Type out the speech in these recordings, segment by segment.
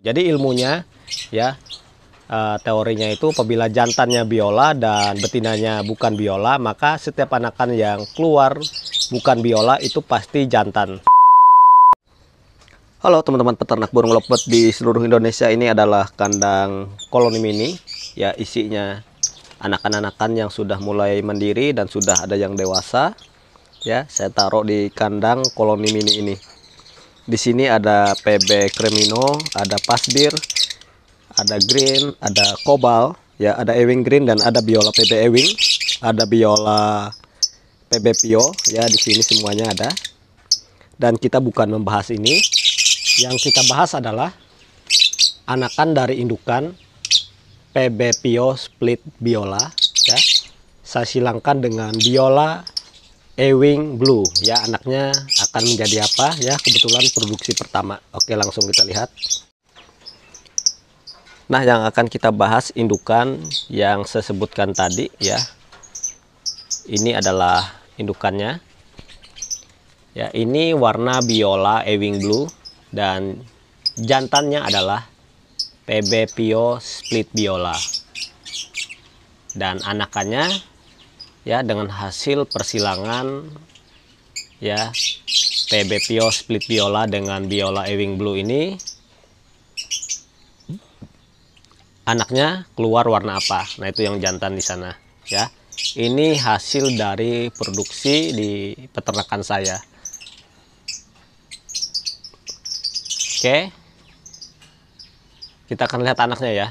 Jadi ilmunya ya eh, teorinya itu apabila jantannya biola dan betinanya bukan biola, maka setiap anakan yang keluar bukan biola itu pasti jantan. Halo teman-teman peternak burung lopet di seluruh Indonesia ini adalah kandang koloni mini ya isinya anakan-anakan yang sudah mulai mandiri dan sudah ada yang dewasa ya saya taruh di kandang koloni mini ini di sini ada PB Cremino, ada Pasbir, ada Green, ada Kobal, ya ada Ewing Green dan ada biola PB Ewing, ada biola PB Pio, ya di sini semuanya ada. Dan kita bukan membahas ini. Yang kita bahas adalah anakan dari indukan PB Pio Split Biola, ya. Saya silangkan dengan biola Ewing Blue ya anaknya akan menjadi apa ya kebetulan produksi pertama oke langsung kita lihat nah yang akan kita bahas indukan yang saya sebutkan tadi ya ini adalah indukannya ya ini warna biola Ewing Blue dan jantannya adalah PB Pio Split Biola dan anakannya ya dengan hasil persilangan ya TB Pio split biola dengan biola Ewing Blue ini anaknya keluar warna apa nah itu yang jantan di sana ya ini hasil dari produksi di peternakan saya oke kita akan lihat anaknya ya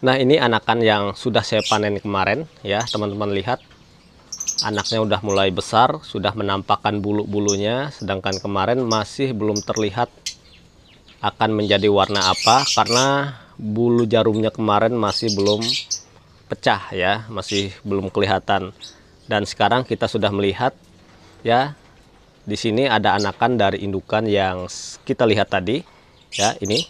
Nah ini anakan yang sudah saya panen kemarin ya teman-teman lihat Anaknya udah mulai besar, sudah menampakkan bulu-bulunya Sedangkan kemarin masih belum terlihat akan menjadi warna apa Karena bulu jarumnya kemarin masih belum pecah ya Masih belum kelihatan Dan sekarang kita sudah melihat ya di sini ada anakan dari indukan yang kita lihat tadi ya ini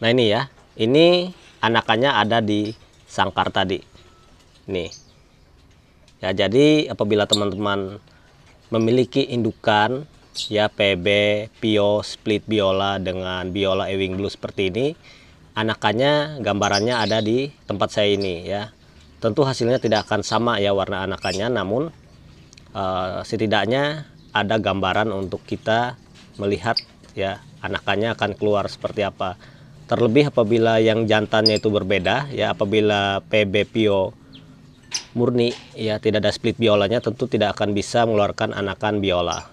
Nah ini ya ini anakannya ada di sangkar tadi. Nih. Ya, jadi apabila teman-teman memiliki indukan ya PB, Pio, Split Biola dengan Biola Ewing Blue seperti ini, anakannya gambarannya ada di tempat saya ini ya. Tentu hasilnya tidak akan sama ya warna anakannya, namun uh, setidaknya ada gambaran untuk kita melihat ya anakannya akan keluar seperti apa. Terlebih apabila yang jantannya itu berbeda, ya apabila PB Pio murni, ya tidak ada split biolanya, tentu tidak akan bisa mengeluarkan anakan biola.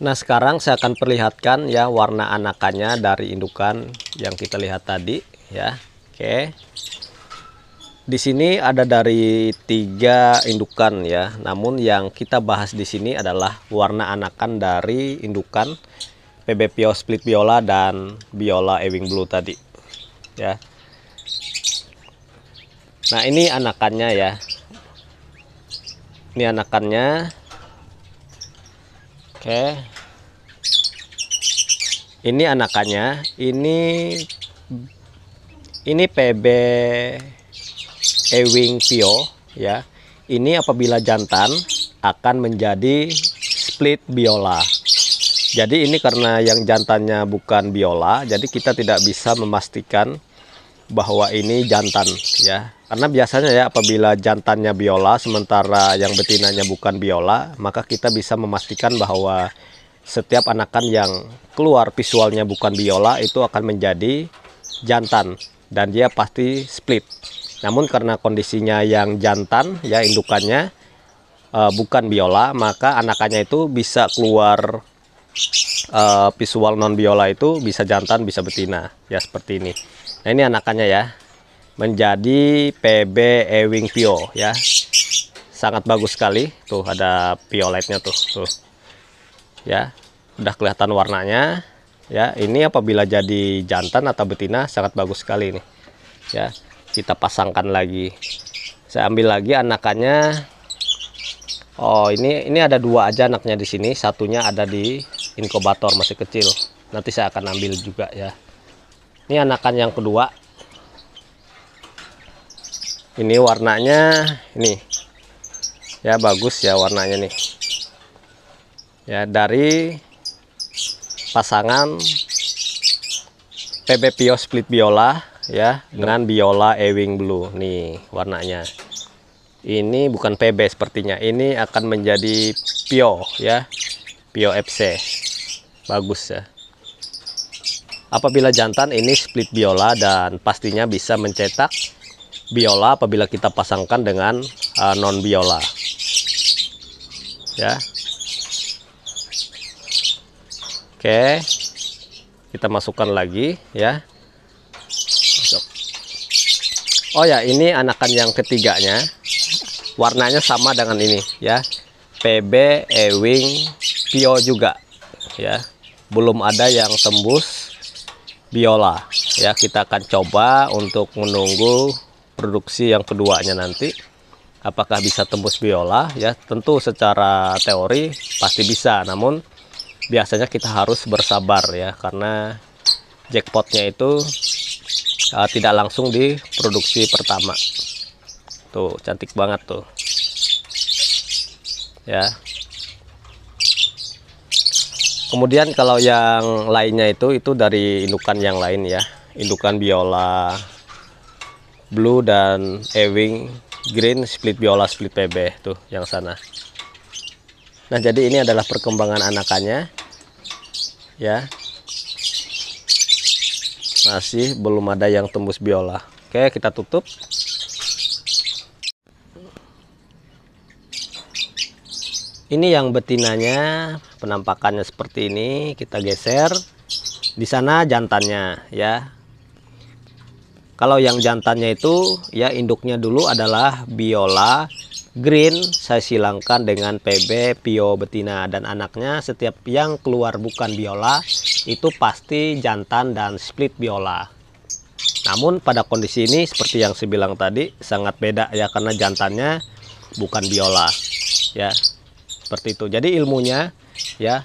Nah sekarang saya akan perlihatkan ya warna anakannya dari indukan yang kita lihat tadi, ya. Oke. Di sini ada dari tiga indukan ya. Namun yang kita bahas di sini adalah warna anakan dari indukan PB Pio Split Biola dan Biola Ewing Blue tadi ya nah ini anakannya ya ini anakannya oke ini anakannya ini ini PB Ewing Pio ya ini apabila jantan akan menjadi split biola jadi ini karena yang jantannya bukan biola, jadi kita tidak bisa memastikan bahwa ini jantan ya. Karena biasanya ya apabila jantannya biola sementara yang betinanya bukan biola, maka kita bisa memastikan bahwa setiap anakan yang keluar visualnya bukan biola itu akan menjadi jantan dan dia pasti split. Namun karena kondisinya yang jantan ya indukannya eh, bukan biola, maka anakannya itu bisa keluar uh, visual non biola itu bisa jantan bisa betina ya seperti ini nah ini anakannya ya menjadi PB Ewing Pio ya sangat bagus sekali tuh ada violetnya tuh tuh ya udah kelihatan warnanya ya ini apabila jadi jantan atau betina sangat bagus sekali ini ya kita pasangkan lagi saya ambil lagi anakannya Oh ini ini ada dua aja anaknya di sini satunya ada di inkubator masih kecil nanti saya akan ambil juga ya ini anakan yang kedua ini warnanya ini ya bagus ya warnanya nih ya dari pasangan PB Pio Split Biola ya dengan Biola Ewing Blue nih warnanya ini bukan PB sepertinya ini akan menjadi Pio ya Pio FC bagus ya apabila jantan ini split biola dan pastinya bisa mencetak biola apabila kita pasangkan dengan uh, eh, non biola ya oke kita masukkan lagi ya oh ya ini anakan yang ketiganya warnanya sama dengan ini ya PB Ewing Pio juga ya belum ada yang tembus biola ya kita akan coba untuk menunggu produksi yang keduanya nanti apakah bisa tembus biola ya tentu secara teori pasti bisa namun biasanya kita harus bersabar ya karena jackpotnya itu uh, tidak langsung di produksi pertama tuh cantik banget tuh ya kemudian kalau yang lainnya itu itu dari indukan yang lain ya indukan biola blue dan ewing green split biola split pb tuh yang sana nah jadi ini adalah perkembangan anakannya ya masih belum ada yang tembus biola oke kita tutup Ini yang betinanya, penampakannya seperti ini. Kita geser. Di sana jantannya ya. Kalau yang jantannya itu ya induknya dulu adalah biola green saya silangkan dengan PB pio betina dan anaknya setiap yang keluar bukan biola itu pasti jantan dan split biola. Namun pada kondisi ini seperti yang saya bilang tadi sangat beda ya karena jantannya bukan biola ya seperti itu jadi ilmunya ya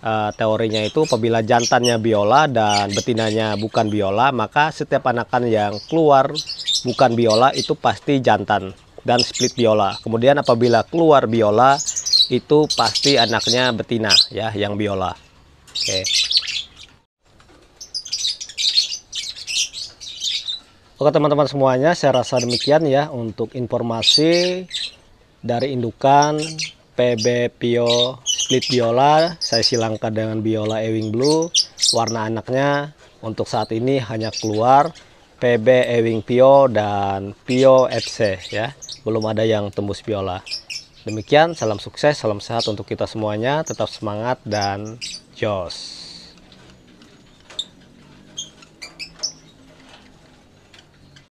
eh, teorinya itu apabila jantannya biola dan betinanya bukan biola maka setiap anakan yang keluar bukan biola itu pasti jantan dan split biola kemudian apabila keluar biola itu pasti anaknya betina ya yang biola oke Oke teman-teman semuanya saya rasa demikian ya untuk informasi dari indukan PB Pio Split Biola saya silangkan dengan Biola Ewing Blue warna anaknya untuk saat ini hanya keluar PB Ewing Pio dan Pio FC ya belum ada yang tembus biola demikian salam sukses salam sehat untuk kita semuanya tetap semangat dan joss.